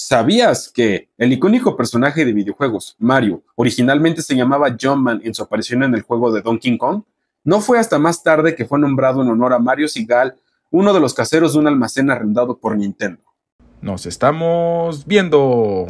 ¿Sabías que el icónico personaje de videojuegos, Mario, originalmente se llamaba Jumpman en su aparición en el juego de Donkey Kong? No fue hasta más tarde que fue nombrado en honor a Mario Sigal, uno de los caseros de un almacén arrendado por Nintendo. Nos estamos viendo.